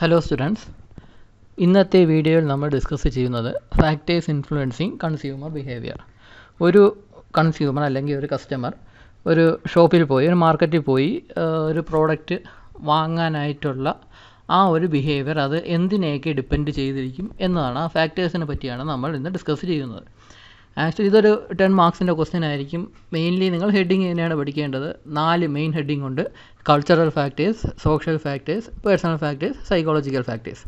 hello students ഇന്നത്തെ വീഡിയോയിൽ നമ്മൾ ഡിസ്കസ് ചെയ്യുന്നത് ഫാക്ടേഴ്സ് ഇൻഫ്ലുവൻസിങ് കൺസ്യൂമർ ബിഹേവിയർ ഒരു കൺസ്യൂമർ അല്ലെങ്കിൽ ഒരു കസ്റ്റമർ ഒരു ഷോപ്പിൽ പോയി ഒരു മാർക്കറ്റിൽ പോയി ഒരു പ്രോഡക്റ്റ് വാങ്ങാനായിട്ടുള്ള ആ ഒരു ബിഹേവിയർ അത് എന്തിനെയൊക്കെ ഡിപ്പെൻഡ് ചെയ്തിരിക്കും എന്നതാണ് ആ ഫാക്ടേഴ്സിനെ പറ്റിയാണ് നമ്മൾ ഇന്ന് ഡിസ്കസ് ചെയ്യുന്നത് ആക്ച്വലി ഇതൊരു ടെൻ മാർക്സിൻ്റെ ക്വസ്റ്റ്യൻ ആയിരിക്കും മെയിൻലി നിങ്ങൾ ഹെഡിങ് തന്നെയാണ് പഠിക്കേണ്ടത് നാല് മെയിൻ ഹെഡിങ് ഉണ്ട് cultural factors social factors personal factors psychological factors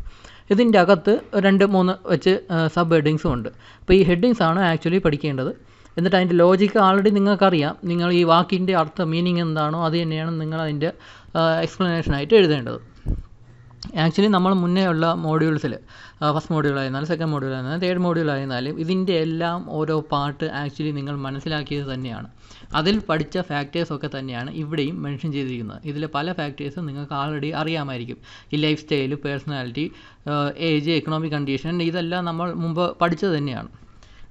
ഇതിൻ്റെ അകത്ത് രണ്ട് മൂന്ന് വെച്ച് സബ് ഹെഡിങ്സും ഉണ്ട് അപ്പോൾ ഈ ഹെഡിങ്സ് ആണ് ആക്ച്വലി പഠിക്കേണ്ടത് എന്നിട്ട് അതിൻ്റെ ലോജിക്ക് ആൾറെഡി നിങ്ങൾക്കറിയാം നിങ്ങൾ ഈ വാക്കിൻ്റെ അർത്ഥം മീനിങ് എന്താണോ അത് തന്നെയാണ് നിങ്ങൾ അതിൻ്റെ എക്സ്പ്ലനേഷനായിട്ട് എഴുതേണ്ടത് ആക്ച്വലി നമ്മൾ മുന്നേ ഉള്ള മോഡ്യൂൾസിൽ ഫസ്റ്റ് മോഡ്യൂൾ ആയിരുന്നാലും സെക്കൻഡ് മോഡ്യൂൾ ആയിരുന്നാലും തേർഡ് മോഡ്യൂൾ ആയിരുന്നാലും ഇതിൻ്റെ എല്ലാം ഓരോ പാർട്ട് ആക്ച്വലി നിങ്ങൾ മനസ്സിലാക്കിയത് തന്നെയാണ് അതിൽ പഠിച്ച ഫാക്ടേഴ്സ് ഒക്കെ തന്നെയാണ് ഇവിടെയും മെൻഷൻ ചെയ്തിരിക്കുന്നത് ഇതിലെ പല ഫാക്ടേഴ്സും നിങ്ങൾക്ക് ആൾറെഡി അറിയാമായിരിക്കും ഈ lifestyle personality age economic condition ഇതെല്ലാം നമ്മൾ മുമ്പ് പഠിച്ചത് തന്നെയാണ്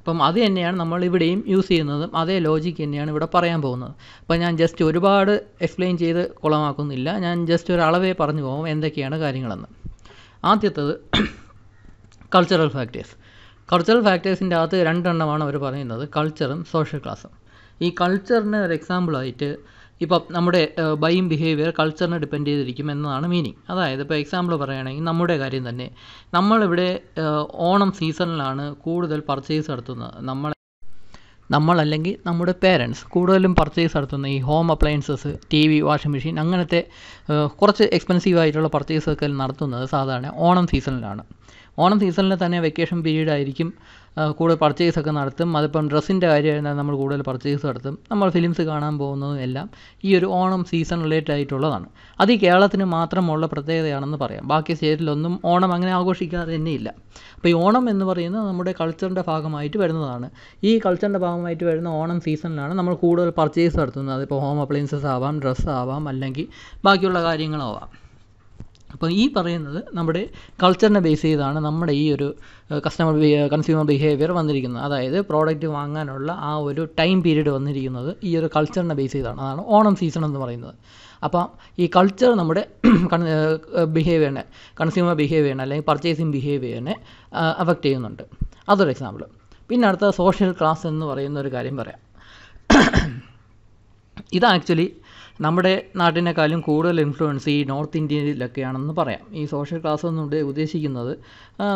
അപ്പം അത് തന്നെയാണ് നമ്മൾ ഇവിടെയും യൂസ് ചെയ്യുന്നതും അതേ ലോജിക്ക് തന്നെയാണ് ഇവിടെ പറയാൻ പോകുന്നത് അപ്പം ഞാൻ ജസ്റ്റ് ഒരുപാട് എക്സ്പ്ലെയിൻ ചെയ്ത് കുളമാക്കുന്നില്ല ഞാൻ ജസ്റ്റ് ഒരു പറഞ്ഞു പോകും എന്തൊക്കെയാണ് കാര്യങ്ങളെന്ന് ആദ്യത്തത് കൾച്ചറൽ ഫാക്ടേഴ്സ് കൾച്ചറൽ ഫാക്ടേഴ്സിൻ്റെ അകത്ത് രണ്ടെണ്ണമാണ് അവർ പറയുന്നത് കൾച്ചറും സോഷ്യൽ ക്ലാസും ഈ കൾച്ചറിന് ഒരു എക്സാമ്പിളായിട്ട് ഇപ്പം നമ്മുടെ ബൈം ബിഹേവിയർ കൾച്ചറിനെ ഡിപ്പെൻഡ് ചെയ്തിരിക്കും എന്നതാണ് മീനിങ് അതായത് ഇപ്പോൾ എക്സാമ്പിൾ പറയുകയാണെങ്കിൽ നമ്മുടെ കാര്യം തന്നെ നമ്മളിവിടെ ഓണം സീസണിലാണ് കൂടുതൽ പർച്ചേസ് നടത്തുന്നത് നമ്മൾ നമ്മളല്ലെങ്കിൽ നമ്മുടെ പേരൻസ് കൂടുതലും പർച്ചേസ് നടത്തുന്ന ഈ home appliances T V washing machine അങ്ങനത്തെ കുറച്ച് എക്സ്പെൻസീവ് ആയിട്ടുള്ള പർച്ചേസൊക്കെ നടത്തുന്നത് സാധാരണ ഓണം സീസണിലാണ് ഓണം സീസണിൽ തന്നെ വെക്കേഷൻ പീരീഡ് ആയിരിക്കും കൂടുതൽ പർച്ചേസൊക്കെ നടത്തും അതിപ്പം ഡ്രസ്സിൻ്റെ കാര്യമായിരുന്നാൽ നമ്മൾ കൂടുതൽ പർച്ചേസ് നടത്തും നമ്മൾ ഫിലിംസ് കാണാൻ പോകുന്നതും എല്ലാം ഈ ഒരു ഓണം സീസൺ റിലേറ്റഡ് ആയിട്ടുള്ളതാണ് അത് ഈ കേരളത്തിന് മാത്രമുള്ള പ്രത്യേകതയാണെന്ന് പറയാം ബാക്കി സ്റ്റേറ്റിലൊന്നും ഓണം അങ്ങനെ ആഘോഷിക്കാതെ തന്നെയില്ല അപ്പോൾ ഈ ഓണം എന്ന് പറയുന്നത് നമ്മുടെ കൾച്ചറിൻ്റെ ഭാഗമായിട്ട് വരുന്നതാണ് ഈ കൾച്ചറിൻ്റെ ഭാഗമായിട്ട് വരുന്ന ഓണം സീസണിലാണ് നമ്മൾ കൂടുതൽ പർച്ചേസ് നടത്തുന്നത് അതിപ്പോൾ ഹോം അപ്ലയൻസസ് ആവാം ഡ്രസ്സ് ആവാം അല്ലെങ്കിൽ ബാക്കിയുള്ള കാര്യങ്ങളാവാം അപ്പോൾ ഈ പറയുന്നത് നമ്മുടെ കൾച്ചറിനെ ബേസ് ചെയ്താണ് നമ്മുടെ ഈ ഒരു കസ്റ്റമർ കൺസ്യൂമർ ബിഹേവിയർ വന്നിരിക്കുന്നത് അതായത് പ്രോഡക്റ്റ് വാങ്ങാനുള്ള ആ ഒരു ടൈം പീരീഡ് വന്നിരിക്കുന്നത് ഈ ഒരു കൾച്ചറിനെ ബേസ് ചെയ്താണ് അതാണ് ഓണം സീസൺ എന്ന് പറയുന്നത് അപ്പം ഈ കൾച്ചർ നമ്മുടെ ബിഹേവിയറിനെ കൺസ്യൂമർ ബിഹേവിയറിനെ അല്ലെങ്കിൽ പർച്ചേസിങ് ബിഹേവിയറിനെ അഫക്റ്റ് ചെയ്യുന്നുണ്ട് അതൊരു എക്സാമ്പിൾ പിന്നെ അടുത്ത സോഷ്യൽ ക്ലാസ് എന്ന് പറയുന്ന ഒരു കാര്യം പറയാം ഇത് ആക്ച്വലി നമ്മുടെ നാട്ടിനേക്കാളും കൂടുതൽ ഇൻഫ്ലുവൻസ് ഈ നോർത്ത് ഇന്ത്യയിലൊക്കെയാണെന്ന് പറയാം ഈ സോഷ്യൽ ക്ലാസ് എന്നുകൊണ്ട് ഉദ്ദേശിക്കുന്നത്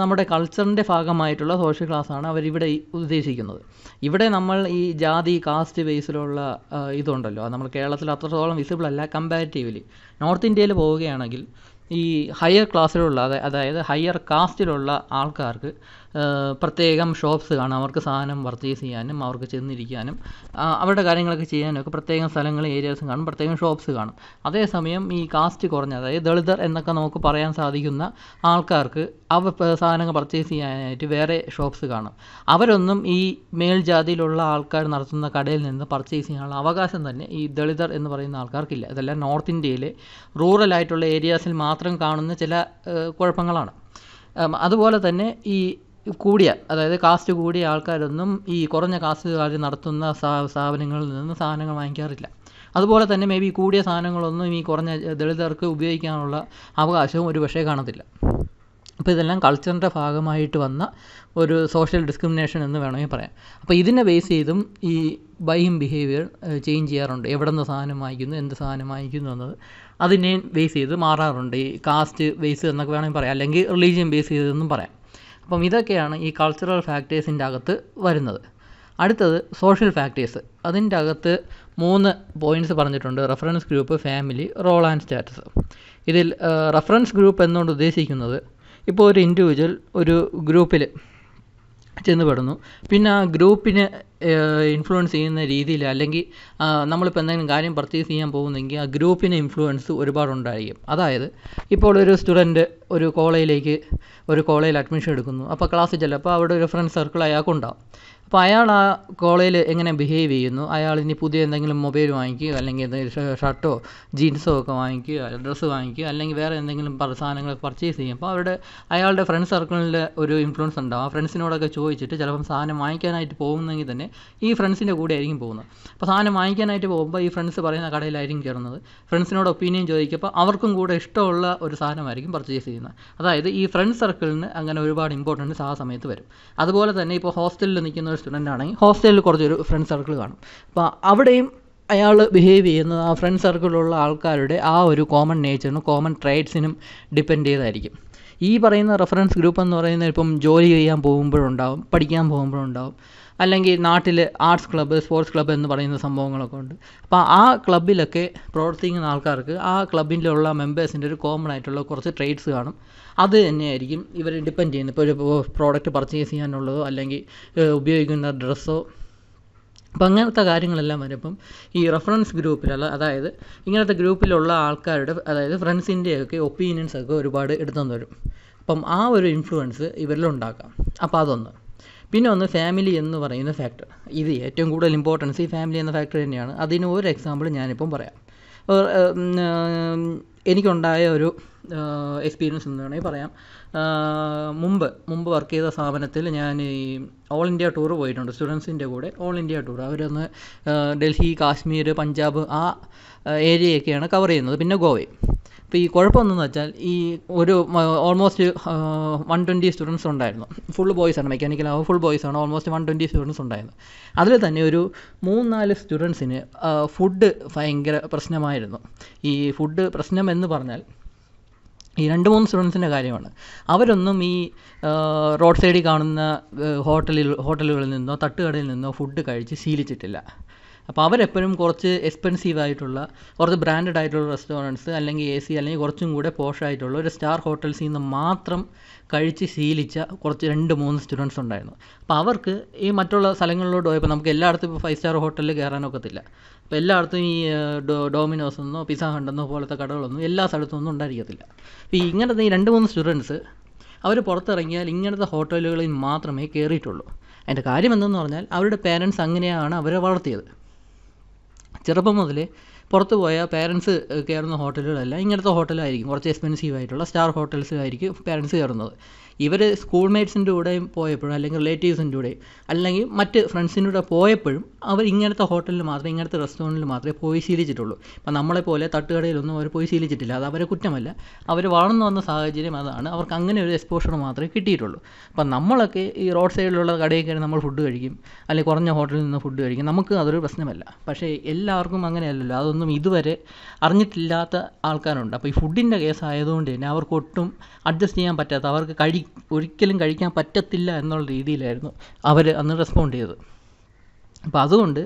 നമ്മുടെ കൾച്ചറിൻ്റെ ഭാഗമായിട്ടുള്ള സോഷ്യൽ ക്ലാസ്സാണ് അവരിവിടെ ഉദ്ദേശിക്കുന്നത് ഇവിടെ നമ്മൾ ഈ ജാതി കാസ്റ്റ് ബേസിലുള്ള ഇതുണ്ടല്ലോ നമ്മൾ കേരളത്തിൽ അത്രത്തോളം വിസിബിൾ അല്ല കമ്പാരിറ്റീവ്ലി നോർത്ത് ഇന്ത്യയിൽ പോവുകയാണെങ്കിൽ ഈ ഹയർ ക്ലാസ്സിലുള്ള അതായത് ഹയർ കാസ്റ്റിലുള്ള ആൾക്കാർക്ക് പ്രത്യേകം ഷോപ്സ് കാണാം അവർക്ക് സാധനം പർച്ചേസ് ചെയ്യാനും അവർക്ക് ചെന്നിരിക്കാനും അവരുടെ കാര്യങ്ങളൊക്കെ ചെയ്യാനും ഒക്കെ പ്രത്യേകം സ്ഥലങ്ങൾ ഏരിയാസും കാണും പ്രത്യേകം ഷോപ്സ് കാണും അതേസമയം ഈ കാസ്റ്റ് കുറഞ്ഞ അതായത് ദളിതർ എന്നൊക്കെ നമുക്ക് പറയാൻ സാധിക്കുന്ന ആൾക്കാർക്ക് അവ സാധനങ്ങൾ പർച്ചേസ് ചെയ്യാനായിട്ട് വേറെ ഷോപ്സ് കാണും അവരൊന്നും ഈ മേൽജാതിയിലുള്ള ആൾക്കാർ നടത്തുന്ന കടയിൽ നിന്ന് പർച്ചേസ് ചെയ്യാനുള്ള അവകാശം തന്നെ ഈ ദളിതർ എന്ന് പറയുന്ന ആൾക്കാർക്കില്ല ഇതെല്ലാം നോർത്ത് ഇന്ത്യയിലെ റൂറലായിട്ടുള്ള ഏരിയാസിൽ മാത്രം കാണുന്ന ചില കുഴപ്പങ്ങളാണ് അതുപോലെ തന്നെ ഈ കൂടിയ അതായത് കാസ്റ്റ് കൂടിയ ആൾക്കാരൊന്നും ഈ കുറഞ്ഞ കാസ്റ്റുകാർ നടത്തുന്ന സ്ഥാപനങ്ങളിൽ നിന്ന് സാധനങ്ങൾ വാങ്ങിക്കാറില്ല അതുപോലെ തന്നെ മേ ബി കൂടിയ സാധനങ്ങളൊന്നും ഈ കുറഞ്ഞ ദളിതർക്ക് ഉപയോഗിക്കാനുള്ള അവകാശവും ഒരു പക്ഷേ കാണത്തില്ല അപ്പോൾ ഇതെല്ലാം കൾച്ചറിൻ്റെ ഭാഗമായിട്ട് വന്ന ഒരു സോഷ്യൽ ഡിസ്ക്രിമിനേഷൻ എന്ന് വേണമെങ്കിൽ പറയാം അപ്പോൾ ഇതിനെ ബേസ് ചെയ്തും ഈ ബൈയിങ് ബിഹേവിയർ ചേഞ്ച് ചെയ്യാറുണ്ട് എവിടെ നിന്ന് സാധനം വാങ്ങിക്കുന്നു എന്ത് സാധനം വാങ്ങിക്കുന്നു എന്നത് അതിനെ ബേസ് ചെയ്ത് മാറാറുണ്ട് ഈ കാസ്റ്റ് ബേസ് എന്നൊക്കെ വേണമെങ്കിൽ പറയാം അല്ലെങ്കിൽ റിലീജിയൻ ബേസ് ചെയ്തെന്നും പറയാം അപ്പം ഇതൊക്കെയാണ് ഈ കൾച്ചറൽ ഫാക്ടേഴ്സിൻ്റെ അകത്ത് വരുന്നത് അടുത്തത് സോഷ്യൽ ഫാക്ടേഴ്സ് അതിൻ്റെ അകത്ത് മൂന്ന് പോയിന്റ്സ് പറഞ്ഞിട്ടുണ്ട് reference group family role and status ഇതിൽ റെഫറൻസ് ഗ്രൂപ്പ് എന്നുകൊണ്ട് ഉദ്ദേശിക്കുന്നത് ഇപ്പോൾ ഒരു ഇൻഡിവിജ്വൽ ഒരു ഗ്രൂപ്പിൽ ചെന്നുപെടുന്നു പിന്നെ ആ ഗ്രൂപ്പിനെ ഇൻഫ്ലുവൻസ് ചെയ്യുന്ന രീതിയിൽ അല്ലെങ്കിൽ നമ്മളിപ്പോൾ എന്തെങ്കിലും കാര്യം പർച്ചേസ് ചെയ്യാൻ പോകുന്നെങ്കിൽ ആ ഗ്രൂപ്പിനെ ഇൻഫ്ലുവൻസ് ഒരുപാടുണ്ടായിരിക്കും അതായത് ഇപ്പോൾ ഒരു സ്റ്റുഡൻറ്റ് ഒരു കോളേജിലേക്ക് ഒരു കോളേജിൽ അഡ്മിഷൻ എടുക്കുന്നു അപ്പോൾ ക്ലാസ്സിൽ ചെല്ലും അപ്പോൾ അവിടെ ഒരു ഫ്രണ്ട് സർക്കിൾ അയാൾക്കുണ്ടാവും അപ്പോൾ അയാൾ ആ കോളേജിൽ എങ്ങനെ ബിഹേവ് ചെയ്യുന്നു അയാൾ ഇനി പുതിയ എന്തെങ്കിലും മൊബൈൽ വാങ്ങിക്കുക അല്ലെങ്കിൽ എന്തെങ്കിലും ഷർട്ടോ ജീൻസോ ഒക്കെ വാങ്ങിക്കുക ഡ്രസ്സ് വാങ്ങിക്കുക അല്ലെങ്കിൽ വേറെ എന്തെങ്കിലും സാധനങ്ങൾ പർച്ചേസ് ചെയ്യും അപ്പോൾ അവരുടെ അയാളുടെ ഫ്രണ്ട് സർക്കിളിൽ ഒരു ഇൻഫ്ലുവൻസ് ഉണ്ടാവും ആ ഫ്രണ്ട്സിനോടൊക്കെ ചോദിച്ചിട്ട് ചിലപ്പം സാധനം വാങ്ങിക്കാനായിട്ട് പോകുന്നെങ്കിൽ തന്നെ ഈ ഫ്രണ്ട്സിൻ്റെ കൂടെ ആയിരിക്കും പോകുന്നത് അപ്പോൾ സാധനം വാങ്ങിക്കാനായിട്ട് പോകുമ്പോൾ ഈ ഫ്രണ്ട്സ് പറയുന്ന കടയിലായിരിക്കും കയറുന്നത് ഫ്രണ്ട്സിനോട് ഒപ്പീനിയൻ ചോദിക്കുമ്പോൾ അവർക്കും കൂടെ ഇഷ്ടമുള്ള ഒരു സാധനമായിരിക്കും പർച്ചേസ് ചെയ്യുന്നത് അതായത് ഈ ഫ്രണ്ട് സർക്കിളിന് അങ്ങനെ ഒരുപാട് ഇമ്പോർട്ടൻസ് ആ സമയത്ത് വരും അതുപോലെ തന്നെ ഇപ്പോൾ ഹോസ്റ്റലിൽ നിൽക്കുന്ന ഒരു സ്റ്റുഡൻ്റ് ആണെങ്കിൽ ഹോസ്റ്റലിൽ കുറച്ചൊരു ഫ്രണ്ട് സർക്കിൾ കാണും അപ്പോൾ അവിടെയും അയാൾ ബിഹേവ് ചെയ്യുന്നത് ആ ഫ്രണ്ട് സർക്കിളിലുള്ള ആൾക്കാരുടെ ആ ഒരു കോമൺ നേച്ചറിനും കോമൺ ട്രേഡ്സിനും ഡിപ്പെൻഡ് ചെയ്തായിരിക്കും ഈ പറയുന്ന റെഫറൻസ് ഗ്രൂപ്പ് എന്ന് പറയുന്നത് ഇപ്പം ജോലി ചെയ്യാൻ പോകുമ്പോഴുണ്ടാവും പഠിക്കാൻ പോകുമ്പോഴുണ്ടാവും അല്ലെങ്കിൽ നാട്ടിൽ ആർട്സ് ക്ലബ്ബ് സ്പോർട്സ് ക്ലബ്ബ് എന്ന് പറയുന്ന സംഭവങ്ങളൊക്കെ ഉണ്ട് അപ്പോൾ ആ ക്ലബ്ബിലൊക്കെ പ്രവർത്തിക്കുന്ന ആൾക്കാർക്ക് ആ ക്ലബ്ബിലുള്ള മെമ്പേഴ്സിൻ്റെ ഒരു കോമൺ ആയിട്ടുള്ള കുറച്ച് ട്രേഡ്സ് കാണും അത് തന്നെയായിരിക്കും ഇവർ ഡിപ്പെൻഡ് ചെയ്യുന്നത് ഇപ്പോൾ ഒരു പ്രോഡക്റ്റ് പർച്ചേസ് ചെയ്യാനുള്ളതോ അല്ലെങ്കിൽ ഉപയോഗിക്കുന്ന ഡ്രസ്സോ അപ്പം അങ്ങനത്തെ കാര്യങ്ങളെല്ലാം വരുമ്പം ഈ റെഫറൻസ് ഗ്രൂപ്പിലുള്ള അതായത് ഇങ്ങനത്തെ ഗ്രൂപ്പിലുള്ള ആൾക്കാരുടെ അതായത് ഫ്രണ്ട്സിൻ്റെയൊക്കെ ഒപ്പീനിയൻസ് ഒക്കെ ഒരുപാട് തന്നു വരും അപ്പം ആ ഒരു ഇൻഫ്ലുവൻസ് ഇവരിലുണ്ടാക്കാം അപ്പോൾ അതൊന്ന് പിന്നെ ഒന്ന് ഫാമിലി എന്ന് പറയുന്ന ഫാക്ടർ ഇത് ഏറ്റവും കൂടുതൽ ഇമ്പോർട്ടൻസ് ഈ ഫാമിലി എന്ന ഫാക്ടർ തന്നെയാണ് അതിന് ഒരു എക്സാമ്പിൾ ഞാനിപ്പം പറയാം എനിക്കുണ്ടായ ഒരു എക്സ്പീരിയൻസ് എന്ന് വേണമെങ്കിൽ പറയാം മുമ്പ് മുമ്പ് വർക്ക് ചെയ്ത സ്ഥാപനത്തിൽ ഞാൻ ഈ ഓൾ ഇന്ത്യ ടൂർ പോയിട്ടുണ്ട് സ്റ്റുഡൻസിൻ്റെ കൂടെ ഓൾ ഇന്ത്യ ടൂർ അവരൊന്ന് ഡൽഹി കാശ്മീർ പഞ്ചാബ് ആ ഏരിയയൊക്കെയാണ് കവർ ചെയ്യുന്നത് പിന്നെ ഗോവയും അപ്പോൾ ഈ കുഴപ്പമെന്നു വെച്ചാൽ ഈ ഒരു ഓൾമോസ്റ്റ് വൺ ട്വൻറ്റി സ്റ്റുഡൻസ് ഉണ്ടായിരുന്നു ഫുൾ ബോയ്സ് ആണ് മെക്കാനിക്കൽ ആവുമ്പോൾ ഫുൾ ബോയ്സ് ആണ് ഓൾമോസ്റ്റ് വൺ ട്വൻറ്റി സ്റ്റുഡൻസ് ഉണ്ടായിരുന്നു അതിൽ തന്നെ ഒരു മൂന്നാല് സ്റ്റുഡൻസിന് ഫുഡ് ഭയങ്കര പ്രശ്നമായിരുന്നു ഈ ഫുഡ് പ്രശ്നം എന്ന് പറഞ്ഞാൽ ഈ രണ്ട് മൂന്ന് സ്റ്റുഡൻസിൻ്റെ കാര്യമാണ് അവരൊന്നും ഈ റോഡ് സൈഡിൽ കാണുന്ന ഹോട്ടലിൽ ഹോട്ടലുകളിൽ നിന്നോ തട്ടുകടയിൽ നിന്നോ ഫുഡ് കഴിച്ച് ശീലിച്ചിട്ടില്ല അപ്പോൾ അവരെപ്പോഴും കുറച്ച് എക്സ്പെൻസീവ് ആയിട്ടുള്ള കുറച്ച് ബ്രാൻഡഡ് ആയിട്ടുള്ള റെസ്റ്റോറൻറ്റ്സ് അല്ലെങ്കിൽ എ സി അല്ലെങ്കിൽ കുറച്ചും കൂടെ പോഷായിട്ടുള്ള ഒരു സ്റ്റാർ ഹോട്ടൽസിൽ നിന്ന് മാത്രം കഴിച്ച് ശീലിച്ച കുറച്ച് രണ്ട് മൂന്ന് സ്റ്റുഡൻസ് ഉണ്ടായിരുന്നു അപ്പോൾ അവർക്ക് ഈ മറ്റുള്ള സ്ഥലങ്ങളിലോട്ട് പോയപ്പോൾ നമുക്ക് എല്ലായിടത്തും ഇപ്പോൾ ഫൈവ് സ്റ്റാർ ഹോട്ടലിൽ കയറാനൊക്കത്തില്ല അപ്പോൾ എല്ലായിടത്തും ഈ ഡോമിനോസ് എന്നോ പിസ ഹണ്ടെന്നോ പോലത്തെ കടകളൊന്നും എല്ലാ സ്ഥലത്തും ഒന്നും ഉണ്ടായിരിക്കത്തില്ല അപ്പോൾ ഈ ഇങ്ങനത്തെ ഈ രണ്ട് മൂന്ന് സ്റ്റുഡൻസ് അവർ പുറത്തിറങ്ങിയാൽ ഇങ്ങനത്തെ ഹോട്ടലുകളിൽ മാത്രമേ കയറിയിട്ടുള്ളൂ അതിൻ്റെ കാര്യം എന്തെന്ന് പറഞ്ഞാൽ അവരുടെ പേരൻസ് അങ്ങനെയാണ് അവരെ വളർത്തിയത് ചെറുപ്പം മുതലേ പുറത്ത് പോയ പേരൻസ് കയറുന്ന ഹോട്ടലുകളെല്ലാം ഇങ്ങനത്തെ ഹോട്ടലായിരിക്കും കുറച്ച് എക്സ്പെൻസീവ് ആയിട്ടുള്ള സ്റ്റാർ ഹോട്ടൽസിലായിരിക്കും പേരൻസ് കയറുന്നത് ഇവർ സ്കൂൾ മേറ്റ്സിൻ്റെ പോയപ്പോഴും അല്ലെങ്കിൽ റിലേറ്റീവ്സിൻ്റെ കൂടെ അല്ലെങ്കിൽ മറ്റ് ഫ്രണ്ട്സിൻ്റെ കൂടെ പോയപ്പോഴും അവർ ഇങ്ങനത്തെ ഹോട്ടലിൽ മാത്രമേ ഇങ്ങനത്തെ റെസ്റ്റോറൻറ്റിൽ മാത്രമേ പോയി ശീലിച്ചിട്ടുള്ളൂ ഇപ്പം നമ്മളെപ്പോലെ തട്ടുകടയിലൊന്നും അവർ പോയി ശീലിച്ചിട്ടില്ല അത് അവരെ കുറ്റമല്ല അവർ വളർന്നു വന്ന സാഹചര്യം അതാണ് അവർക്ക് അങ്ങനെ ഒരു എക്സ്പോഷർ മാത്രമേ കിട്ടിയിട്ടുള്ളൂ അപ്പം നമ്മളൊക്കെ ഈ റോഡ് സൈഡിലുള്ള കടയിൽ കയറി നമ്മൾ ഫുഡ് കഴിക്കും അല്ലെങ്കിൽ കുറഞ്ഞ ഹോട്ടലിൽ നിന്ന് ഫുഡ് കഴിക്കും നമുക്ക് അതൊരു പ്രശ്നമല്ല പക്ഷേ എല്ലാവർക്കും അങ്ങനെയല്ലല്ലോ അതൊന്നും ഇതുവരെ അറിഞ്ഞിട്ടില്ലാത്ത ആൾക്കാരുണ്ട് അപ്പോൾ ഈ ഫുഡിൻ്റെ കേസ് ആയതുകൊണ്ട് തന്നെ അവർക്ക് ഒട്ടും അഡ്ജസ്റ്റ് ചെയ്യാൻ പറ്റാത്ത അവർക്ക് കഴിക്കും ഒരിക്കലും കഴിക്കാൻ പറ്റത്തില്ല എന്നുള്ള രീതിയിലായിരുന്നു അവർ അന്ന് റെസ്പോണ്ട് ചെയ്തത് അപ്പോൾ അതുകൊണ്ട്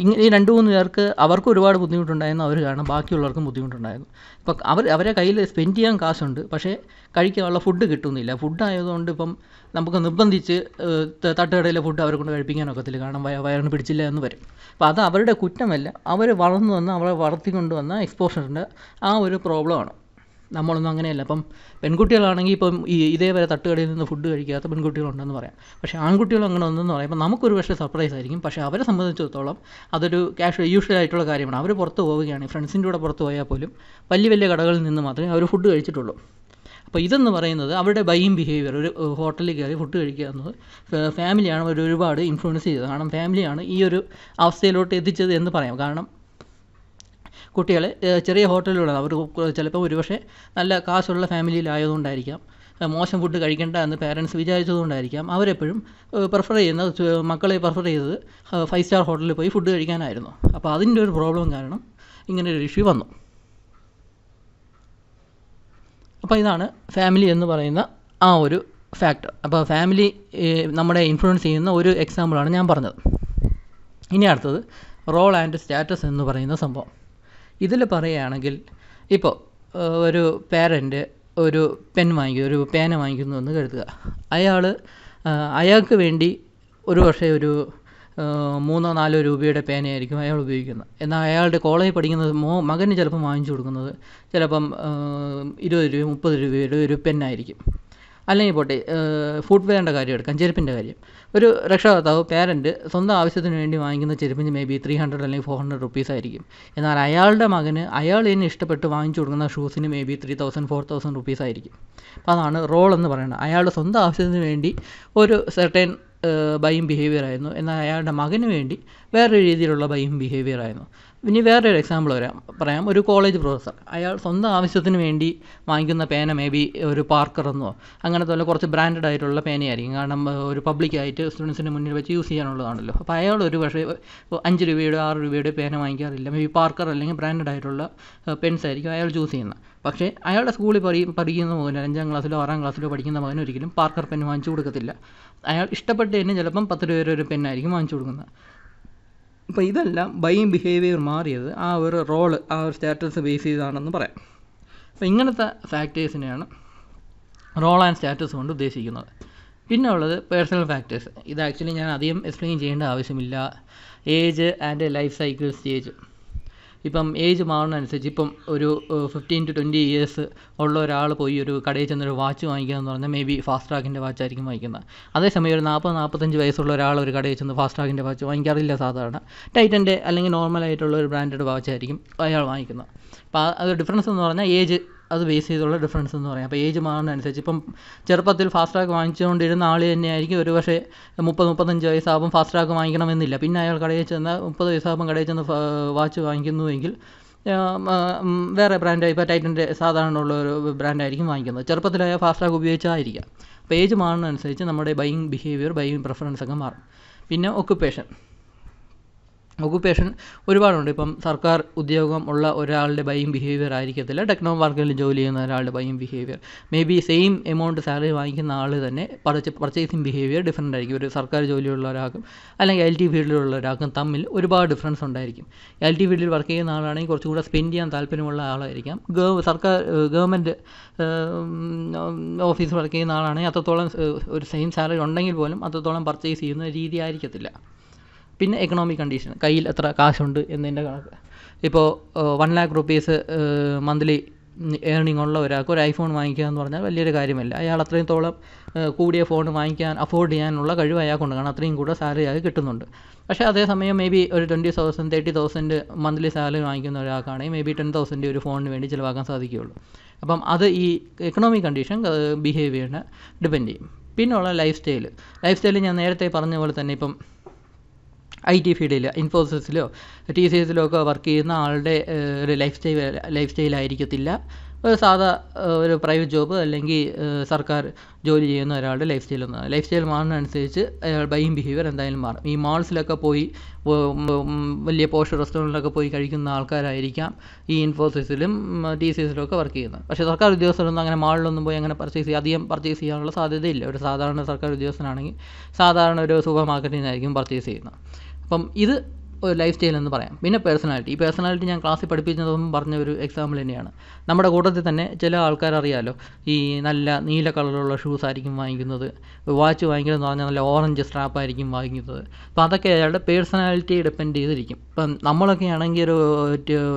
ഇങ്ങനെ ഈ രണ്ട് മൂന്ന് പേർക്ക് അവർക്ക് ഒരുപാട് ബുദ്ധിമുട്ടുണ്ടായിരുന്നു അവർ കാരണം ബാക്കിയുള്ളവർക്കും ബുദ്ധിമുട്ടുണ്ടായിരുന്നു ഇപ്പം അവർ അവരെ കയ്യിൽ സ്പെൻഡ് ചെയ്യാൻ കാശുണ്ട് പക്ഷേ കഴിക്കാനുള്ള ഫുഡ് കിട്ടുന്നില്ല ഫുഡ് ആയതുകൊണ്ട് ഇപ്പം നമുക്ക് നിർബന്ധിച്ച് തട്ടുകടയിലെ ഫുഡ് അവരെ കൊണ്ട് കഴിപ്പിക്കാനൊക്കത്തില്ല കാരണം വയറിന് പിടിച്ചില്ല എന്ന് വരും അപ്പോൾ അത് അവരുടെ കുറ്റമല്ല അവർ വളർന്നു വന്ന അവരെ വളർത്തിക്കൊണ്ട് വന്ന എക്സ്പോഷറിൻ്റെ ആ ഒരു പ്രോബ്ലമാണ് നമ്മളൊന്നും അങ്ങനെയല്ല അപ്പം പെൺകുട്ടികളാണെങ്കിൽ ഇപ്പം ഈ ഇതേപോലെ തട്ടുകടയിൽ നിന്ന് ഫുഡ് കഴിക്കാത്ത പെൺകുട്ടികളുണ്ടെന്ന് പറയാം പക്ഷേ ആൺകുട്ടികൾ അങ്ങനെ ഒന്നെന്ന് അപ്പം നമുക്കൊരു പക്ഷേ സർപ്രൈസ് ആയിരിക്കും പക്ഷേ അവരെ സംബന്ധിച്ചിടത്തോളം അതൊരു ക്യാഷ് യൂഷ്വൽ ആയിട്ടുള്ള കാര്യമാണ് അവർ പുറത്ത് പോവുകയാണ് ഫ്രണ്ട്സിൻ്റെ കൂടെ പുറത്ത് പോയാൽ പോലും വലിയ വലിയ കടകളിൽ നിന്ന് മാത്രമേ അവർ ഫുഡ് കഴിച്ചിട്ടുള്ളൂ അപ്പോൾ ഇതെന്ന് പറയുന്നത് അവരുടെ ബൈയിങ് ബിഹേവിയർ ഒരു ഹോട്ടലിൽ കയറി ഫുഡ് കഴിക്കുക എന്നത് ഫാമിലിയാണ് അവർ ഒരുപാട് ഇൻഫ്ലുവൻസ് ചെയ്തത് കാരണം ഫാമിലിയാണ് ഈ ഒരു അവസ്ഥയിലോട്ട് എത്തിച്ചത് എന്ന് പറയാം കാരണം കുട്ടികളെ ചെറിയ ഹോട്ടലുകളാണ് അവർ ചിലപ്പോൾ ഒരുപക്ഷെ നല്ല കാശുള്ള ഫാമിലിയിലായതുകൊണ്ടായിരിക്കാം മോശം ഫുഡ് കഴിക്കേണ്ട എന്ന് പാരൻസ് വിചാരിച്ചതുകൊണ്ടായിരിക്കാം അവരെപ്പോഴും പ്രിഫർ ചെയ്യുന്നത് മക്കളെ പ്രിഫർ ചെയ്തത് ഫൈവ് സ്റ്റാർ ഹോട്ടലിൽ പോയി ഫുഡ് കഴിക്കാനായിരുന്നു അപ്പോൾ അതിൻ്റെ ഒരു പ്രോബ്ലം കാരണം ഇങ്ങനെ ഒരു ഇഷ്യൂ വന്നു അപ്പോൾ ഇതാണ് ഫാമിലി എന്ന് പറയുന്ന ആ ഒരു ഫാക്ടർ അപ്പോൾ ഫാമിലി നമ്മുടെ ഇൻഫ്ലുവൻസ് ചെയ്യുന്ന ഒരു എക്സാമ്പിളാണ് ഞാൻ പറഞ്ഞത് ഇനി അടുത്തത് റോൾ ആൻഡ് സ്റ്റാറ്റസ് എന്ന് പറയുന്ന സംഭവം ഇതിൽ പറയുകയാണെങ്കിൽ ഇപ്പോൾ ഒരു പേരൻ്റ് ഒരു പെൻ വാങ്ങിക്കും ഒരു പേന വാങ്ങിക്കുന്നു എന്ന് കരുതുക അയാൾ അയാൾക്ക് വേണ്ടി ഒരു പക്ഷേ ഒരു മൂന്നോ നാലോ രൂപയുടെ പേനയായിരിക്കും അയാൾ ഉപയോഗിക്കുന്നത് എന്നാൽ അയാളുടെ കോളേജിൽ പഠിക്കുന്നത് മോ മകന് ചിലപ്പം വാങ്ങിച്ചു കൊടുക്കുന്നത് ചിലപ്പം ഇരുപത് രൂപ മുപ്പത് രൂപയുടെ ഒരു പെന്നായിരിക്കും അല്ലെങ്കിൽ പോട്ടെ ഫുഡ് വെയറിൻ്റെ കാര്യം എടുക്കാം ചെരുപ്പിൻ്റെ കാര്യം ഒരു രക്ഷകർത്താവ് പേരൻറ്റ് സ്വന്തം ആവശ്യത്തിന് വേണ്ടി വാങ്ങിക്കുന്ന ചെരുപ്പിന് മേ ബി ത്രീ ഹൺഡ്രഡ് അല്ലെങ്കിൽ ഫോർ ഹൺഡ്രഡ് റുപ്പീസ് ആയിരിക്കും എന്നാൽ അയാളുടെ മകന് അയാൾ ഇതിന് ഇഷ്ടപ്പെട്ട് വാങ്ങിച്ചു കൊടുക്കുന്ന ഷൂസിന് maybe three thousand four thousand rupees ആയിരിക്കും അപ്പോൾ അതാണ് റോൾ എന്ന് പറയുന്നത് അയാളുടെ സ്വന്തം ആവശ്യത്തിന് വേണ്ടി ഒരു സെർട്ടൈൻ ബൈയിങ് ബിഹേവിയർ ആയിരുന്നു എന്നാൽ അയാളുടെ മകന് വേണ്ടി വേറൊരു രീതിയിലുള്ള ബൈങ് ബിഹേവിയർ ആയിരുന്നു ഇനി വേറൊരു എക്സാമ്പിൾ വരാം പറയാം ഒരു കോളേജ് പ്രൊഫസർ അയാൾ സ്വന്തം ആവശ്യത്തിന് വേണ്ടി വാങ്ങിക്കുന്ന പേന മേ ബി ഒരു പാർക്കറെന്നോ അങ്ങനത്തെ പോലെ കുറച്ച് ബ്രാൻഡഡ് ആയിട്ടുള്ള പേനയായിരിക്കും കാരണം ഒരു പബ്ലിക്കായിട്ട് സ്റ്റുഡൻസിൻ്റെ മുന്നിൽ വെച്ച് യൂസ് ചെയ്യാനുള്ളതാണല്ലോ അപ്പോൾ അയാൾ ഒരു പക്ഷേ അഞ്ച് രൂപയുടെ ആറ് രൂപയുടെ പേന വാങ്ങിക്കാറില്ല മേ ബി പാർക്കർ അല്ലെങ്കിൽ ബ്രാൻഡഡ് ആയിട്ടുള്ള പെൻസ് ആയിരിക്കും അയാൾ ചൂസ് ചെയ്യുന്നത് പക്ഷേ അയാളുടെ സ്കൂളിൽ പറയും പഠിക്കുന്ന മകൻ അഞ്ചാം ക്ലാസ്സിലോ ആറാം ക്ലാസ്സിലോ പഠിക്കുന്ന മകൻ ഒരിക്കലും പാർക്കർ പെൻ വാങ്ങിച്ചു കൊടുക്കത്തില്ല അയാൾ ഇഷ്ടപ്പെട്ട് തന്നെ ചിലപ്പം പത്ത് വരെ ഒരു പെന്നായിരിക്കും വാങ്ങിച്ചു കൊടുക്കുന്നത് അപ്പോൾ ഇതെല്ലാം ബൈ ബിഹേവിയർ മാറിയത് ആ ഒരു റോള് ആ ഒരു സ്റ്റാറ്റസ് ബേസ് ചെയ്താണെന്ന് പറയാം അപ്പോൾ ഇങ്ങനത്തെ ഫാക്ടേഴ്സിനെയാണ് റോൾ ആൻഡ് സ്റ്റാറ്റസ് കൊണ്ട് ഉദ്ദേശിക്കുന്നത് പിന്നെ ഉള്ളത് പേഴ്സണൽ ഫാക്ടേഴ്സ് ഇത് ആക്ച്വലി ഞാൻ അധികം എക്സ്പ്ലെയിൻ ചെയ്യേണ്ട ആവശ്യമില്ല age and life cycle stage ഇപ്പം ഏജ് മാറുന്നതനുസരിച്ച് ഇപ്പം ഒരു ഫിഫ്റ്റീൻ ടു ട്വൻറ്റി ഇയേഴ്സ് ഉള്ള ഒരാൾ പോയി ഒരു കടയിൽ ചെന്നൊരു വാച്ച് വാങ്ങിക്കുക എന്ന് പറഞ്ഞാൽ മേ ബി ഫാസ്റ്റ് ട്രാക്കിൻ്റെ വാച്ച് ആയിരിക്കും വാങ്ങിക്കുന്നത് അതേസമയം ഒരു നാൽപ്പത് നാൽപ്പത്തഞ്ച് വയസ്സുള്ള ഒരാൾ ഒരു കടയിൽ ചെന്ന് ഫാസ്റ്റ് ട്രാക്കിൻ്റെ വാച്ച് വാങ്ങിക്കാറില്ല സാധാരണ ടൈറ്റൻ്റെ അല്ലെങ്കിൽ നോർമലായിട്ടുള്ള ഒരു ബ്രാൻഡഡ് വാച്ച് ആയിരിക്കും അയാൾ വാങ്ങിക്കുന്നത് അപ്പോൾ ആ ഒരു ഡിഫറൻസ് എന്ന് പറഞ്ഞാൽ ഏജ് അത് ബേസ് ചെയ്തുള്ള ഡിഫറൻസ് എന്ന് പറയാം അപ്പോൾ ഏജ് മാറുന്നതനുസരിച്ച് ഇപ്പം ചെറുപ്പത്തിൽ ഫാസ്റ്റ് ട്രാക്ക് വാങ്ങിച്ചുകൊണ്ടിരുന്ന ആൾ തന്നെയായിരിക്കും ഒരു പക്ഷേ മുപ്പത് മുപ്പത്തഞ്ച് വയസ്സാകും ഫാസ്റ്റ് ട്രാക്ക് വാങ്ങിക്കണമെന്നില്ല പിന്നെ അയാൾ കടയിൽ ചെന്ന് മുപ്പത് വയസ്സാകും കടയിൽ ചെന്ന് വാച്ച് വാങ്ങിക്കുന്നുവെങ്കിൽ വേറെ ബ്രാൻഡായി ഇപ്പോൾ ടൈറ്റൻ്റെ സാധാരണ ഉള്ള ഒരു ബ്രാൻഡായിരിക്കും വാങ്ങിക്കുന്നത് ചെറുപ്പത്തിലായ ഫാസ്റ്റ് ട്രാക്ക് ഉപയോഗിച്ചായിരിക്കാം അപ്പോൾ ഏജ് മാറുന്നതനുസരിച്ച് നമ്മുടെ ബൈയിങ് ബിഹേവിയർ ബൈയിങ് പ്രിഫറൻസ് ഒക്കെ മാറും പിന്നെ ഒക്കുപേഷൻ ഒക്കുപേഷൻ ഒരുപാടുണ്ട് ഇപ്പം സർക്കാർ ഉദ്യോഗം ഉള്ള ഒരാളുടെ ബൈയും ബിഹേവിയർ ആയിരിക്കത്തില്ല ടെക്നോ മാർക്കറ്റിൽ ജോലി ചെയ്യുന്ന ഒരാളുടെ ബൈയും behaviour maybe same amount salary വാങ്ങിക്കുന്ന ആൾ തന്നെ പർച്ച പർച്ചേസിങ് ബിഹേവിയർ ഡിഫറൻ്റ് ആയിരിക്കും ഒരു സർക്കാർ ജോലിയുള്ള ഒരാൾക്കും അല്ലെങ്കിൽ ഐ ടി ഫീൽഡിലുള്ള ഒരാൾക്കും തമ്മിൽ ഒരുപാട് ഡിഫറൻസ് ഉണ്ടായിരിക്കും ഐ ടി ഫീൽഡിൽ വർക്ക് ചെയ്യുന്ന ആളാണെങ്കിൽ കുറച്ചുകൂടെ സ്പെൻഡ് ചെയ്യാൻ താല്പര്യമുള്ള ആളായിരിക്കാം ഗവ സർക്കാർ ഗവൺമെൻറ് ഓഫീസ് വർക്ക് ചെയ്യുന്ന ആളാണെങ്കിൽ അത്രത്തോളം ഒരു സെയിം സാലറി ഉണ്ടെങ്കിൽ പോലും അത്രത്തോളം പർച്ചേസ് ചെയ്യുന്ന രീതി ആയിരിക്കത്തില്ല പിന്നെ എക്കണോമിക് കണ്ടീഷൻ കയ്യിൽ എത്ര കാശുണ്ട് എന്നതിൻ്റെ കണക്ക് ഇപ്പോൾ one lakh rupees monthly earning ഉള്ള ഒരാൾക്ക് ഒരു ഐഫോൺ വാങ്ങിക്കുക എന്ന് പറഞ്ഞാൽ വലിയൊരു കാര്യമല്ല അയാൾ അത്രയും തോളം കൂടിയ ഫോൺ വാങ്ങിക്കാൻ അഫോർഡ് ചെയ്യാനുള്ള കഴിവ് അയാൾക്കുണ്ട് കാരണം അത്രയും കൂടെ സാലറി ആയി കിട്ടുന്നുണ്ട് പക്ഷേ അതേസമയം മേ ബി ഒരു twenty thousand thirty thousand monthly salary വാങ്ങിക്കുന്ന ഒരാൾക്കാണെങ്കിൽ മേ ബി ടെൻ തൗസൻഡ് ഒരു ഫോണിന് വേണ്ടി ചിലവാക്കാൻ സാധിക്കുകയുള്ളൂ അപ്പം അത് ഈ എക്കണോമിക് കണ്ടീഷൻ ബിഹേവിയറിനെ ഡിപ്പെൻഡ് ചെയ്യും പിന്നെയുള്ള ലൈഫ് സ്റ്റൈൽ ലൈഫ് സ്റ്റൈൽ ഞാൻ നേരത്തെ പറഞ്ഞ പോലെ തന്നെ ഇപ്പം ഐ ടി ഫീൽഡിൽ ഇൻഫോസിസിലോ ടി സി എസിലോ ഒക്കെ വർക്ക് ചെയ്യുന്ന ആളുടെ ഒരു ലൈഫ് സ്റ്റൈൽ ലൈഫ് സ്റ്റൈലായിരിക്കത്തില്ല ഒരു സാധാ ഒരു പ്രൈവറ്റ് ജോബ് അല്ലെങ്കിൽ സർക്കാർ ജോലി ചെയ്യുന്ന ഒരാളുടെ ലൈഫ് സ്റ്റൈൽ ഒന്നും ലൈഫ് സ്റ്റൈൽ മാറുന്നതനുസരിച്ച് അയാൾ ബൈങ് ബിഹേവിയർ എന്തായാലും മാറും ഈ മാൾസിലൊക്കെ പോയി വലിയ പോഷ് റെസ്റ്റോറൻറ്റിലൊക്കെ പോയി കഴിക്കുന്ന ആൾക്കാരായിരിക്കാം ഈ ഇൻഫോസിസിലും ടി സി എസിലും ഒക്കെ വർക്ക് ചെയ്യുന്നത് പക്ഷേ സർക്കാർ ഉദ്യോഗസ്ഥരൊന്നും അങ്ങനെ മാളിലൊന്നും പോയി അങ്ങനെ പർച്ചേസ് ചെയ്യുക അധികം പർച്ചേസ് ചെയ്യാനുള്ള സാധ്യതയില്ല ഒരു സാധാരണ സർക്കാർ ഉദ്യോഗസ്ഥനാണെങ്കിൽ സാധാരണ ഒരു സൂപ്പർ മാർക്കറ്റിൽ നിന്നായിരിക്കും പർച്ചേസ് ചെയ്യുന്നത് അപ്പം ഇത് ഒരു ലൈഫ് സ്റ്റൈൽ എന്ന് പറയാം പിന്നെ പേഴ്സണാലിറ്റി ഈ പേഴ്സണാലിറ്റി ഞാൻ ക്ലാസ്സിൽ പഠിപ്പിക്കുന്നതും പറഞ്ഞ ഒരു എക്സാമ്പിൾ തന്നെയാണ് നമ്മുടെ കൂട്ടത്തിൽ തന്നെ ചില ആൾക്കാർ അറിയാലോ ഈ നല്ല നീല കളറിലുള്ള ഷൂസ് ആയിരിക്കും വാങ്ങിക്കുന്നത് വാച്ച് വാങ്ങിക്കുന്നതെന്ന് പറഞ്ഞാൽ നല്ല ഓറഞ്ച് സ്ട്രാപ്പ് ആയിരിക്കും വാങ്ങിക്കുന്നത് അപ്പോൾ അതൊക്കെ അയാളുടെ പേഴ്സണാലിറ്റിയെ ഡിപ്പെൻഡ് ചെയ്തിരിക്കും ഇപ്പം നമ്മളൊക്കെ ആണെങ്കിൽ ഒരു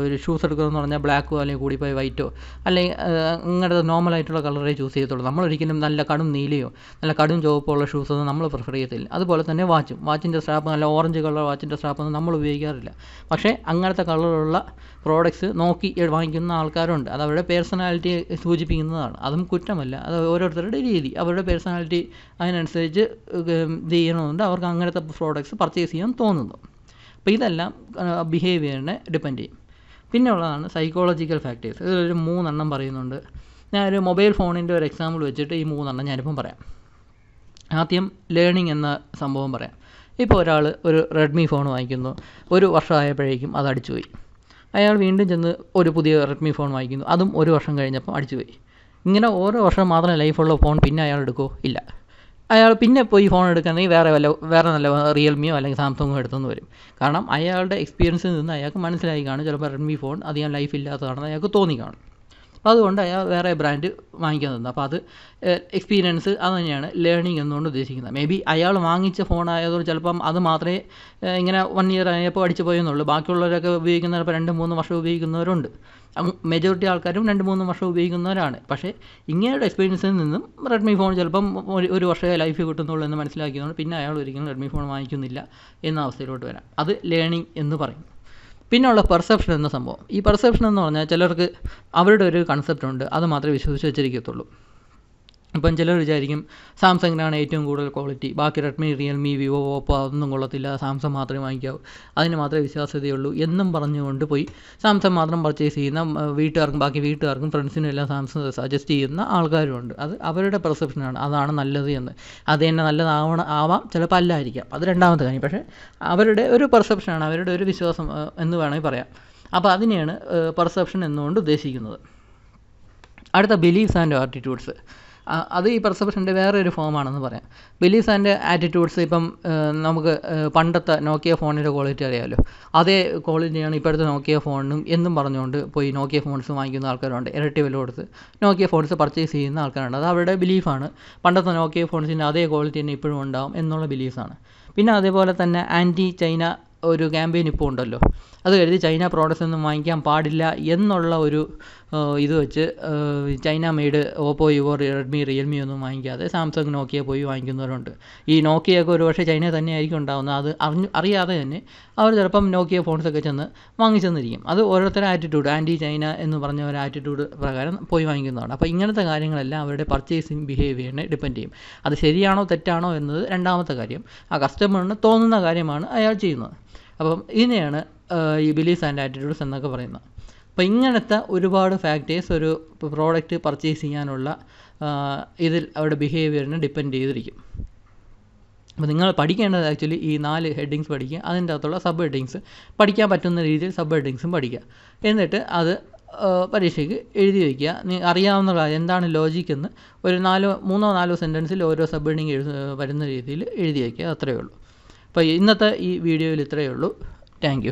ഒരു ഷൂസ് എടുക്കുന്നതെന്ന് പറഞ്ഞാൽ ബ്ലാക്കോ അല്ലെങ്കിൽ പോയി വൈറ്റോ അല്ലെങ്കിൽ ഇങ്ങനത്തെ നോർമലായിട്ടുള്ള കളറേ ചൂസ് ചെയ്യത്തുള്ളൂ നമ്മളൊരിക്കലും നല്ല കടും നീലയോ നല്ല കടും ചുവപ്പുള്ള ഷൂസ് ഒന്നും നമ്മൾ പ്രിഫർ ചെയ്യത്തില്ല അതുപോലെ തന്നെ വാച്ചും വാച്ചിൻ്റെ സ്ട്രാപ്പ് നല്ല ഓറഞ്ച് കളർ വാച്ചിൻ്റെ സ്ട്രാപ്പൊന്നും നമ്മൾ ഉപയോഗിക്കാറില്ല പക്ഷേ അങ്ങനത്തെ കളറുള്ള പ്രോഡക്റ്റ്സ് നോക്കി വാങ്ങിക്കുന്ന ആൾക്കാരുണ്ട് അത് അവരുടെ പേഴ്സണാലിറ്റി സൂചിപ്പിക്കുന്നതാണ് അതും കുറ്റമല്ല അത് ഓരോരുത്തരുടെ രീതി അവരുടെ പേഴ്സണാലിറ്റി അതിനനുസരിച്ച് ഇത് ചെയ്യണമെന്നുണ്ട് അവർക്ക് അങ്ങനത്തെ പ്രോഡക്റ്റ്സ് പർച്ചേസ് ചെയ്യാൻ തോന്നുന്നു അപ്പോൾ ഇതെല്ലാം ബിഹേവിയറിനെ ഡിപ്പെൻഡ് ചെയ്യും പിന്നെ ഉള്ളതാണ് സൈക്കോളജിക്കൽ ഫാക്ടേഴ്സ് ഇതിലൊരു മൂന്നെണ്ണം പറയുന്നുണ്ട് ഞാൻ ഒരു മൊബൈൽ ഫോണിൻ്റെ ഒരു എക്സാമ്പിൾ വെച്ചിട്ട് ഈ മൂന്നെണ്ണം ഞാനിപ്പം പറയാം ആദ്യം ലേണിംഗ് എന്ന സംഭവം പറയാം ഇപ്പോൾ ഒരാൾ ഒരു റെഡ്മി ഫോൺ വാങ്ങിക്കുന്നു ഒരു വർഷമായപ്പോഴേക്കും അത് അടിച്ചുപോയി അയാൾ വീണ്ടും ചെന്ന് ഒരു പുതിയ റെഡ്മി ഫോൺ വാങ്ങിക്കുന്നു അതും ഒരു വർഷം കഴിഞ്ഞപ്പം അടിച്ചുപോയി ഇങ്ങനെ ഓരോ വർഷം മാത്രം ലൈഫുള്ള ഫോൺ പിന്നെ അയാൾ എടുക്കുമോ ഇല്ല അയാൾ പിന്നെ പോയി ഫോൺ എടുക്കുന്നെങ്കിൽ വേറെ വല്ല വേറെ നല്ല റിയൽമിയോ അല്ലെങ്കിൽ സാംസങ്ങോ എടുത്തുനിന്ന് വരും കാരണം അയാളുടെ എക്സ്പീരിയൻസിൽ നിന്ന് അയാൾക്ക് മനസ്സിലായി കാണും ചിലപ്പോൾ റെഡ്മി ഫോൺ അധികം ലൈഫ് ഇല്ലാത്തതാണെന്ന് അയാൾക്ക് തോന്നി കാണും അതുകൊണ്ട് അയാൾ വേറെ ബ്രാൻഡ് വാങ്ങിക്കാൻ തന്നു അപ്പോൾ അത് എക്സ്പീരിയൻസ് അത് തന്നെയാണ് ലേണിംഗ് എന്നുകൊണ്ട് ഉദ്ദേശിക്കുന്നത് മേ ബി അയാൾ വാങ്ങിച്ച ഫോണായതുകൊണ്ട് ചിലപ്പം അത് മാത്രമേ ഇങ്ങനെ വൺ ഇയർ ആയപ്പോൾ അടിച്ചു പോയെന്നുള്ളൂ ബാക്കിയുള്ളവരൊക്കെ ഉപയോഗിക്കുന്നവർ ഇപ്പോൾ രണ്ട് മൂന്ന് വർഷം ഉപയോഗിക്കുന്നവരുണ്ട് മെജോറിറ്റി ആൾക്കാരും രണ്ട് മൂന്ന് വർഷം ഉപയോഗിക്കുന്നവരാണ് പക്ഷേ ഇങ്ങനെയുള്ള എക്സ്പീരിയൻസിൽ നിന്നും റെഡ്മി ഫോൺ ചിലപ്പം ഒരു വർഷമേ ലൈഫ് കിട്ടുന്നുള്ളൂ എന്ന് മനസ്സിലാക്കിയതുകൊണ്ട് പിന്നെ അയാൾ ഒരിക്കലും റെഡ്മി ഫോൺ വാങ്ങിക്കുന്നില്ല എന്ന അവസ്ഥയിലോട്ട് വരാം അത് ലേണിംഗ് എന്ന് പറയും പിന്നെയുള്ള പെർസെപ്ഷൻ എന്ന സംഭവം ഈ പെർസെപ്ഷൻ എന്ന് പറഞ്ഞാൽ ചിലർക്ക് അവരുടെ ഒരു കൺസെപ്റ്റ് ഉണ്ട് അത് മാത്രമേ വിശ്വസിച്ച് വെച്ചിരിക്കത്തുള്ളൂ ഇപ്പം ചിലർ വിചാരിക്കും സാംസങ്ങിനാണ് ഏറ്റവും കൂടുതൽ ക്വാളിറ്റി ബാക്കി റെഡ്മി റിയൽമി വിവോ ഓപ്പോ അതൊന്നും കൊള്ളത്തില്ല സാംസങ് മാത്രമേ വാങ്ങിക്കാവൂ അതിന് മാത്രമേ വിശ്വാസ്യതയുള്ളൂ എന്നും പറഞ്ഞുകൊണ്ട് പോയി സാംസങ് മാത്രം പർച്ചേസ് ചെയ്യുന്ന വീട്ടുകാർക്കും ബാക്കി വീട്ടുകാർക്കും ഫ്രണ്ട്സിനും എല്ലാം സാംസങ് സജസ്റ്റ് ചെയ്യുന്ന ആൾക്കാരുമുണ്ട് അത് അവരുടെ പെർസെപ്ഷനാണ് അതാണ് നല്ലത് എന്ന് അത് തന്നെ നല്ലതാവണം ആവാം ചിലപ്പോൾ അല്ലായിരിക്കാം അത് രണ്ടാമത്തെ കാര്യം പക്ഷേ അവരുടെ ഒരു പെർസെപ്ഷനാണ് അവരുടെ ഒരു വിശ്വാസം എന്ന് വേണമെങ്കിൽ പറയാം അപ്പോൾ അതിനെയാണ് പെർസെപ്ഷൻ എന്നുകൊണ്ട് ഉദ്ദേശിക്കുന്നത് അടുത്ത ബിലീഫ്സ് ആൻഡ് ആറ്റിറ്റ്യൂഡ്സ് അത് ഈ പെർസെപ്ഷൻ്റെ വേറൊരു ഫോമാണെന്ന് പറയാം ബിലീസ് ആൻഡ് ആറ്റിറ്റ്യൂഡ്സ് ഇപ്പം നമുക്ക് പണ്ടത്തെ നോക്കിയ ഫോണിൻ്റെ ക്വാളിറ്റി അറിയാമല്ലോ അതേ ക്വാളിറ്റിയാണ് ഇപ്പോഴത്തെ നോക്കിയ ഫോണിനും എന്നും പറഞ്ഞുകൊണ്ട് പോയി നോക്കിയ ഫോൺസ് വാങ്ങിക്കുന്ന ആൾക്കാരുണ്ട് ഇരട്ടി വില കൊടുത്ത് നോക്കിയ ഫോൺസ് പർച്ചേസ് ചെയ്യുന്ന ആൾക്കാരുണ്ട് അത് അവരുടെ ബിലീഫാണ് പണ്ടത്തെ നോക്കിയ ഫോൺസിൻ്റെ അതേ ക്വാളിറ്റി തന്നെ ഇപ്പോഴും ഉണ്ടാവും എന്നുള്ള ബിലീഫാണ് പിന്നെ അതേപോലെ തന്നെ ആൻറ്റി ചൈന ഒരു ക്യാമ്പയിൻ ഇപ്പോൾ ഉണ്ടല്ലോ അത് കരുതി ചൈന പ്രോഡക്റ്റ്സ് ഒന്നും വാങ്ങിക്കാൻ പാടില്ല എന്നുള്ള ഒരു ഇത് വെച്ച് ചൈന മെയ്ഡ് ഓപ്പോ യുവോ റെഡ്മി റിയൽമി ഒന്നും വാങ്ങിക്കാതെ സാംസങ് നോക്കിയ പോയി വാങ്ങിക്കുന്നവരുണ്ട് ഈ നോക്കിയൊക്കെ ഒരു പക്ഷേ തന്നെ ആയിരിക്കും ഉണ്ടാകുന്നത് അത് അറിഞ്ഞു അറിയാതെ തന്നെ അവർ ചിലപ്പം നോക്കിയ ഫോൺസൊക്കെ ചെന്ന് വാങ്ങിച്ചെന്നിരിക്കും അത് ഓരോരുത്തരുടെ ആറ്റിറ്റ്യൂഡ് ആൻറ്റി ചൈന എന്ന് പറഞ്ഞ ഒരു ആറ്റിറ്റ്യൂഡ് പ്രകാരം പോയി വാങ്ങിക്കുന്നതാണ് അപ്പോൾ ഇങ്ങനത്തെ കാര്യങ്ങളെല്ലാം അവരുടെ പർച്ചേസിങ് ബിഹേവിയറിനെ ഡിപ്പെൻഡ് ചെയ്യും അത് ശരിയാണോ തെറ്റാണോ എന്നത് രണ്ടാമത്തെ കാര്യം ആ കസ്റ്റമറിന് തോന്നുന്ന കാര്യമാണ് അയാൾ ചെയ്യുന്നത് അപ്പം ഇതിനെയാണ് ഈ ബിലീസ് ആൻഡ് ആറ്റിറ്റ്യൂഡ്സ് എന്നൊക്കെ പറയുന്നത് അപ്പോൾ ഇങ്ങനത്തെ ഒരുപാട് ഫാക്ടേഴ്സ് ഒരു പ്രോഡക്റ്റ് പർച്ചേസ് ചെയ്യാനുള്ള ഇതിൽ അവരുടെ ബിഹേവിയറിനെ ഡിപ്പെൻഡ് ചെയ്തിരിക്കും അപ്പോൾ നിങ്ങൾ പഠിക്കേണ്ടത് ആക്ച്വലി ഈ നാല് ഹെഡിങ്സ് പഠിക്കുക അതിൻ്റെ അകത്തുള്ള സബ് ഹെഡിങ്സ് പഠിക്കാൻ പറ്റുന്ന രീതിയിൽ സബ് ഹെഡിങ്സും പഠിക്കുക എന്നിട്ട് അത് പരീക്ഷയ്ക്ക് എഴുതി വയ്ക്കുക നീ അറിയാവുന്ന കാര്യം എന്താണ് ലോജിക് എന്ന് ഒരു നാലോ മൂന്നോ നാലോ സെൻറ്റൻസിൽ ഓരോ സബ് ഹെഡിങ് വരുന്ന രീതിയിൽ എഴുതി വയ്ക്കുക അത്രയേ ഉള്ളൂ അപ്പോൾ ഇന്നത്തെ ഈ വീഡിയോയിൽ ഇത്രയേ ഉള്ളൂ താങ്ക്